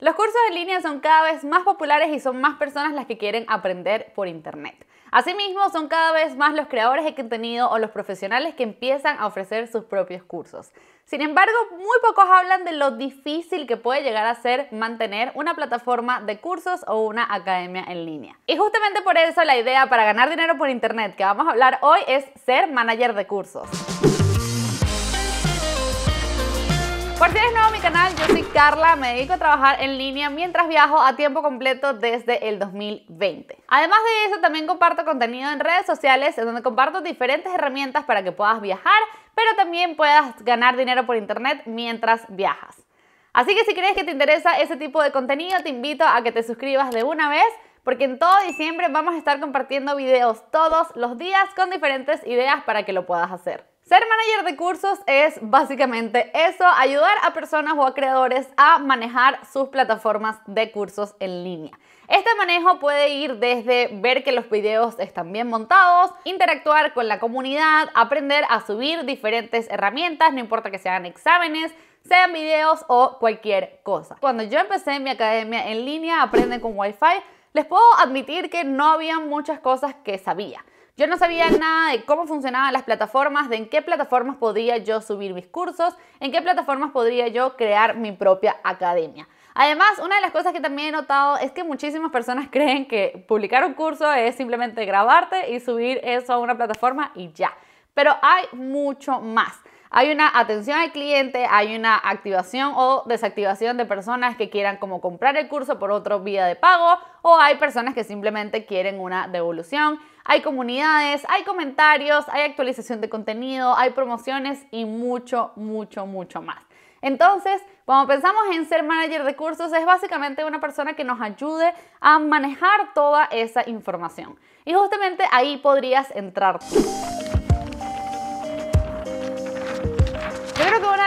Los cursos en línea son cada vez más populares y son más personas las que quieren aprender por Internet. Asimismo, son cada vez más los creadores de contenido o los profesionales que empiezan a ofrecer sus propios cursos. Sin embargo, muy pocos hablan de lo difícil que puede llegar a ser mantener una plataforma de cursos o una academia en línea. Y justamente por eso la idea para ganar dinero por Internet que vamos a hablar hoy es ser manager de cursos. Por si eres nuevo a mi canal, yo soy Carla, me dedico a trabajar en línea mientras viajo a tiempo completo desde el 2020. Además de eso, también comparto contenido en redes sociales en donde comparto diferentes herramientas para que puedas viajar, pero también puedas ganar dinero por internet mientras viajas. Así que si crees que te interesa ese tipo de contenido, te invito a que te suscribas de una vez porque en todo diciembre vamos a estar compartiendo videos todos los días con diferentes ideas para que lo puedas hacer. Ser manager de cursos es básicamente eso, ayudar a personas o a creadores a manejar sus plataformas de cursos en línea. Este manejo puede ir desde ver que los videos están bien montados, interactuar con la comunidad, aprender a subir diferentes herramientas, no importa que sean exámenes, sean videos o cualquier cosa. Cuando yo empecé mi academia en línea, aprende con Wi-Fi, les puedo admitir que no había muchas cosas que sabía. Yo no sabía nada de cómo funcionaban las plataformas, de en qué plataformas podía yo subir mis cursos, en qué plataformas podría yo crear mi propia academia. Además, una de las cosas que también he notado es que muchísimas personas creen que publicar un curso es simplemente grabarte y subir eso a una plataforma y ya. Pero hay mucho más. Hay una atención al cliente, hay una activación o desactivación de personas que quieran como comprar el curso por otro vía de pago o hay personas que simplemente quieren una devolución. Hay comunidades, hay comentarios, hay actualización de contenido, hay promociones y mucho, mucho, mucho más. Entonces, cuando pensamos en ser manager de cursos, es básicamente una persona que nos ayude a manejar toda esa información. Y justamente ahí podrías entrar tú.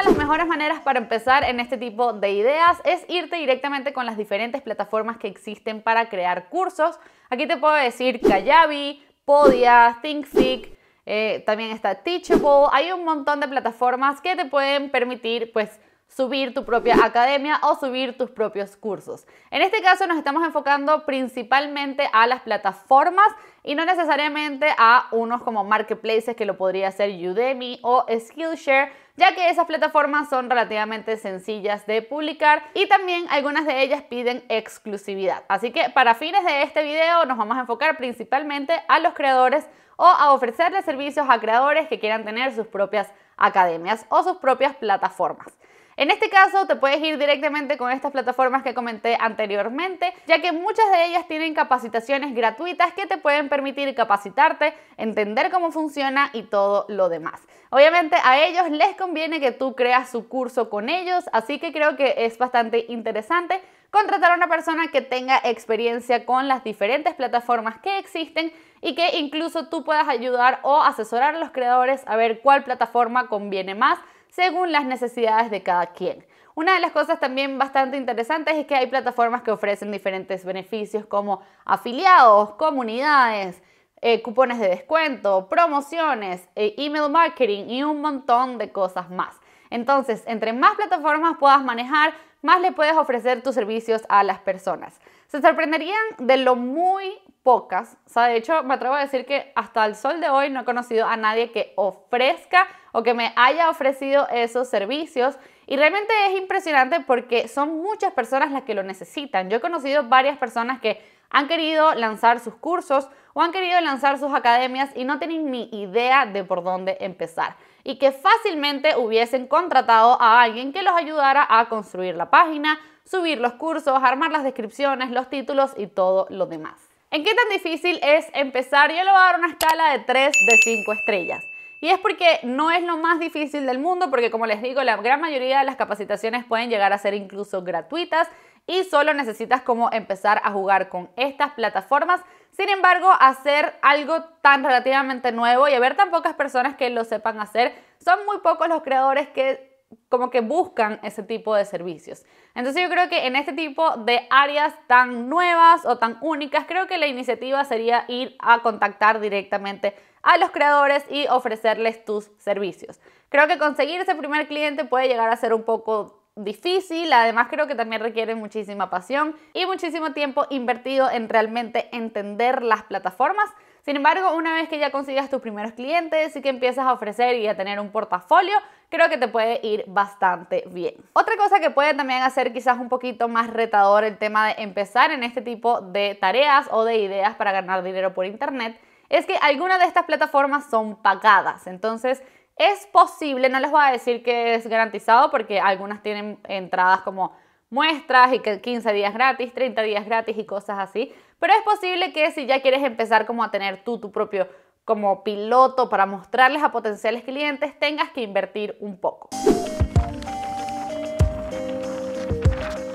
de las mejores maneras para empezar en este tipo de ideas es irte directamente con las diferentes plataformas que existen para crear cursos. Aquí te puedo decir Kajabi, Podia, ThinkSeek, eh, también está Teachable. Hay un montón de plataformas que te pueden permitir, pues, subir tu propia academia o subir tus propios cursos. En este caso nos estamos enfocando principalmente a las plataformas y no necesariamente a unos como marketplaces que lo podría ser Udemy o Skillshare, ya que esas plataformas son relativamente sencillas de publicar y también algunas de ellas piden exclusividad. Así que para fines de este video nos vamos a enfocar principalmente a los creadores o a ofrecerles servicios a creadores que quieran tener sus propias academias o sus propias plataformas. En este caso te puedes ir directamente con estas plataformas que comenté anteriormente, ya que muchas de ellas tienen capacitaciones gratuitas que te pueden permitir capacitarte, entender cómo funciona y todo lo demás. Obviamente a ellos les conviene que tú creas su curso con ellos, así que creo que es bastante interesante contratar a una persona que tenga experiencia con las diferentes plataformas que existen y que incluso tú puedas ayudar o asesorar a los creadores a ver cuál plataforma conviene más según las necesidades de cada quien. Una de las cosas también bastante interesantes es que hay plataformas que ofrecen diferentes beneficios como afiliados, comunidades, eh, cupones de descuento, promociones, eh, email marketing y un montón de cosas más. Entonces, entre más plataformas puedas manejar, más le puedes ofrecer tus servicios a las personas. Se sorprenderían de lo muy pocas. O sea, de hecho, me atrevo a decir que hasta el sol de hoy no he conocido a nadie que ofrezca o que me haya ofrecido esos servicios. Y realmente es impresionante porque son muchas personas las que lo necesitan. Yo he conocido varias personas que han querido lanzar sus cursos o han querido lanzar sus academias y no tienen ni idea de por dónde empezar. Y que fácilmente hubiesen contratado a alguien que los ayudara a construir la página, subir los cursos, armar las descripciones, los títulos y todo lo demás. ¿En qué tan difícil es empezar? Yo lo voy a dar una escala de 3 de 5 estrellas. Y es porque no es lo más difícil del mundo, porque como les digo, la gran mayoría de las capacitaciones pueden llegar a ser incluso gratuitas y solo necesitas como empezar a jugar con estas plataformas. Sin embargo, hacer algo tan relativamente nuevo y haber tan pocas personas que lo sepan hacer, son muy pocos los creadores que como que buscan ese tipo de servicios. Entonces yo creo que en este tipo de áreas tan nuevas o tan únicas, creo que la iniciativa sería ir a contactar directamente a los creadores y ofrecerles tus servicios. Creo que conseguir ese primer cliente puede llegar a ser un poco difícil, además creo que también requiere muchísima pasión y muchísimo tiempo invertido en realmente entender las plataformas. Sin embargo, una vez que ya consigas tus primeros clientes y que empiezas a ofrecer y a tener un portafolio, creo que te puede ir bastante bien. Otra cosa que puede también hacer quizás un poquito más retador el tema de empezar en este tipo de tareas o de ideas para ganar dinero por internet es que algunas de estas plataformas son pagadas. Entonces, es posible, no les voy a decir que es garantizado porque algunas tienen entradas como muestras y que 15 días gratis, 30 días gratis y cosas así. Pero es posible que si ya quieres empezar como a tener tú tu propio como piloto para mostrarles a potenciales clientes, tengas que invertir un poco.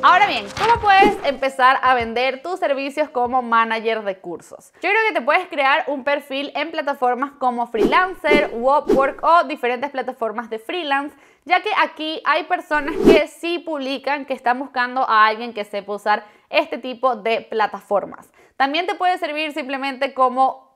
Ahora bien, ¿cómo puedes empezar a vender tus servicios como manager de cursos? Yo creo que te puedes crear un perfil en plataformas como Freelancer, Wopwork o diferentes plataformas de freelance ya que aquí hay personas que sí publican que están buscando a alguien que sepa usar este tipo de plataformas. También te puede servir simplemente como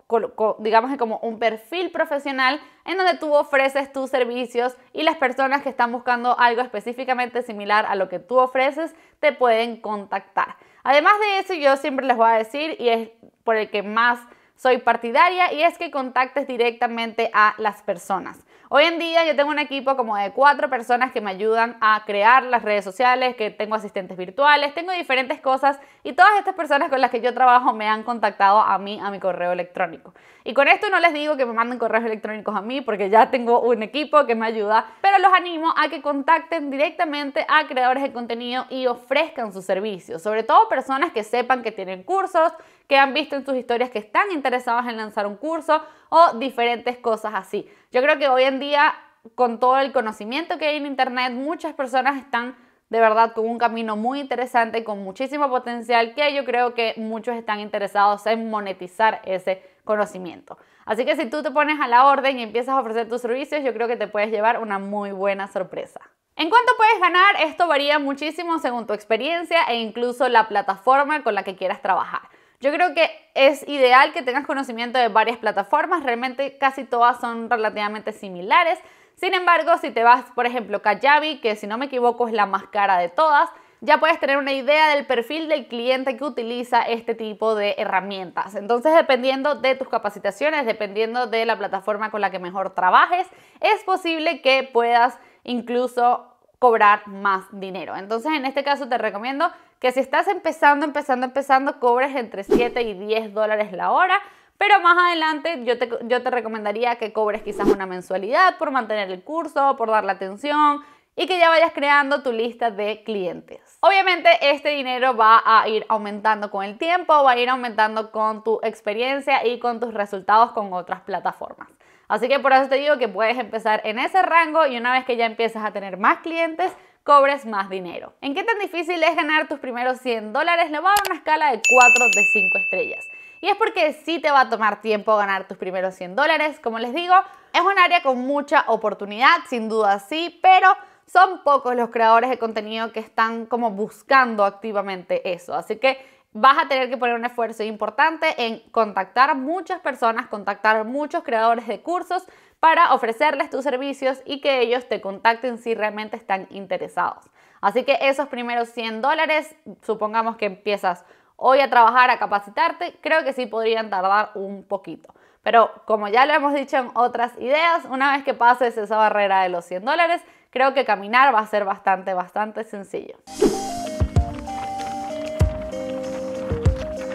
digamos que como un perfil profesional en donde tú ofreces tus servicios y las personas que están buscando algo específicamente similar a lo que tú ofreces te pueden contactar. Además de eso, yo siempre les voy a decir, y es por el que más soy partidaria, y es que contactes directamente a las personas. Hoy en día yo tengo un equipo como de cuatro personas que me ayudan a crear las redes sociales, que tengo asistentes virtuales, tengo diferentes cosas y todas estas personas con las que yo trabajo me han contactado a mí, a mi correo electrónico. Y con esto no les digo que me manden correos electrónicos a mí porque ya tengo un equipo que me ayuda, pero los animo a que contacten directamente a creadores de contenido y ofrezcan sus servicios, sobre todo personas que sepan que tienen cursos, que han visto en sus historias que están interesados en lanzar un curso o diferentes cosas así. Yo creo que hoy en día, con todo el conocimiento que hay en Internet, muchas personas están de verdad con un camino muy interesante, con muchísimo potencial, que yo creo que muchos están interesados en monetizar ese conocimiento. Así que si tú te pones a la orden y empiezas a ofrecer tus servicios, yo creo que te puedes llevar una muy buena sorpresa. En cuanto puedes ganar, esto varía muchísimo según tu experiencia e incluso la plataforma con la que quieras trabajar. Yo creo que es ideal que tengas conocimiento de varias plataformas, realmente casi todas son relativamente similares. Sin embargo, si te vas, por ejemplo, Kajabi, que si no me equivoco es la más cara de todas, ya puedes tener una idea del perfil del cliente que utiliza este tipo de herramientas. Entonces, dependiendo de tus capacitaciones, dependiendo de la plataforma con la que mejor trabajes, es posible que puedas incluso cobrar más dinero. Entonces, en este caso te recomiendo que si estás empezando, empezando, empezando, cobres entre 7 y 10 dólares la hora. Pero más adelante yo te, recomendaría que cobres quizás una mensualidad por mantener el curso, por dar la atención, y que ya vayas creando tu lista de clientes. Obviamente este dinero va a ir aumentando con el tiempo, va a ir aumentando con tu experiencia y con tus resultados con otras plataformas. Así que por eso te digo que puedes empezar en ese rango y una vez que ya empiezas a tener más clientes, cobres más dinero. ¿En qué tan difícil es ganar tus primeros 100 dólares? Le voy a dar una escala de 4 de 5 estrellas. Y es porque sí te va a tomar tiempo ganar tus primeros 100 dólares. Como les digo, es un área con mucha oportunidad, sin duda sí, pero son pocos los creadores de contenido que están como buscando activamente eso. Así que vas a tener que poner un esfuerzo importante en contactar a muchas personas, contactar a muchos creadores de cursos para ofrecerles tus servicios y que ellos te contacten si realmente están interesados. Así que esos primeros 100 dólares, supongamos que empiezas hoy a trabajar, a capacitarte, creo que sí podrían tardar un poquito. Pero como ya lo hemos dicho en otras ideas, una vez que pases esa barrera de los 100 dólares, creo que caminar va a ser bastante, bastante sencillo.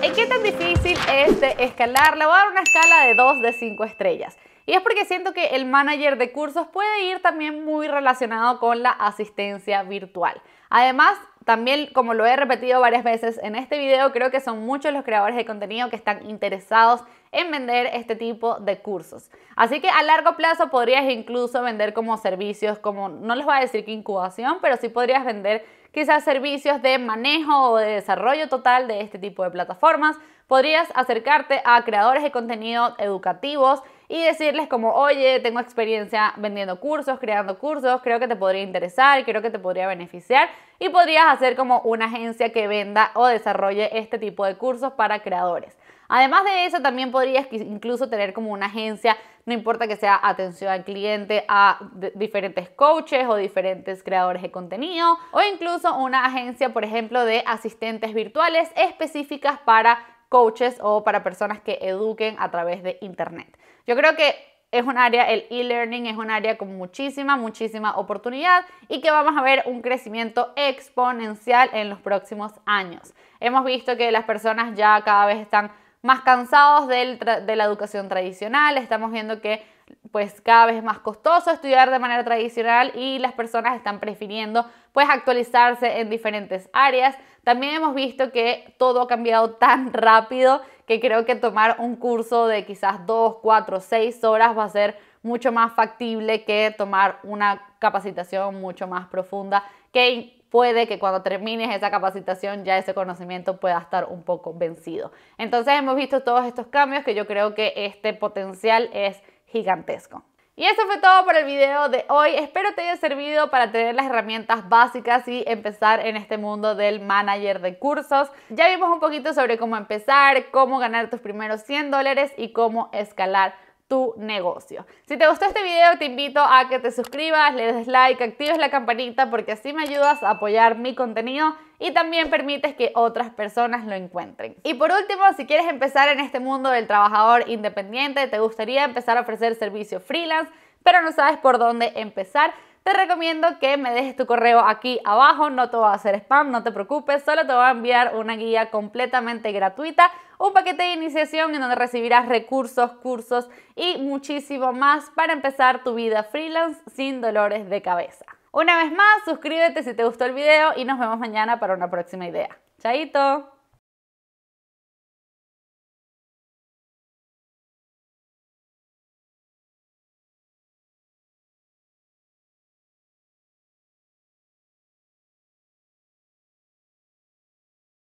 ¿Y qué tan difícil es de escalar? Le voy a dar una escala de 2 de 5 estrellas. Y es porque siento que el manager de cursos puede ir también muy relacionado con la asistencia virtual. Además, también, como lo he repetido varias veces en este video, creo que son muchos los creadores de contenido que están interesados en vender este tipo de cursos. Así que a largo plazo podrías incluso vender como servicios, como no les voy a decir que incubación, pero sí podrías vender quizás servicios de manejo o de desarrollo total de este tipo de plataformas. Podrías acercarte a creadores de contenido educativos y decirles como, oye, tengo experiencia vendiendo cursos, creando cursos, creo que te podría interesar, creo que te podría beneficiar. Y podrías hacer como una agencia que venda o desarrolle este tipo de cursos para creadores. Además de eso, también podrías incluso tener como una agencia, no importa que sea atención al cliente, a diferentes coaches o diferentes creadores de contenido, o incluso una agencia, por ejemplo, de asistentes virtuales específicas para coaches o para personas que eduquen a través de Internet. Yo creo que es un área, el e-learning es un área con muchísima, muchísima oportunidad y que vamos a ver un crecimiento exponencial en los próximos años. Hemos visto que las personas ya cada vez están más cansados de la educación tradicional, estamos viendo que pues cada vez es más costoso estudiar de manera tradicional y las personas están prefiriendo pues actualizarse en diferentes áreas. También hemos visto que todo ha cambiado tan rápido que creo que tomar un curso de quizás 2, 4, 6 horas va a ser mucho más factible que tomar una capacitación mucho más profunda que puede que cuando termines esa capacitación ya ese conocimiento pueda estar un poco vencido. Entonces hemos visto todos estos cambios que yo creo que este potencial es gigantesco. Y eso fue todo por el video de hoy. Espero te haya servido para tener las herramientas básicas y empezar en este mundo del manager de cursos. Ya vimos un poquito sobre cómo empezar, cómo ganar tus primeros 100 dólares y cómo escalar tu negocio. Si te gustó este video, te invito a que te suscribas, le des like, actives la campanita porque así me ayudas a apoyar mi contenido y también permites que otras personas lo encuentren. Y por último, si quieres empezar en este mundo del trabajador independiente, te gustaría empezar a ofrecer servicio freelance, pero no sabes por dónde empezar, te recomiendo que me dejes tu correo aquí abajo, no te va a hacer spam, no te preocupes, solo te voy a enviar una guía completamente gratuita, un paquete de iniciación en donde recibirás recursos, cursos y muchísimo más para empezar tu vida freelance sin dolores de cabeza. Una vez más, suscríbete si te gustó el video y nos vemos mañana para una próxima idea. ¡Chaito!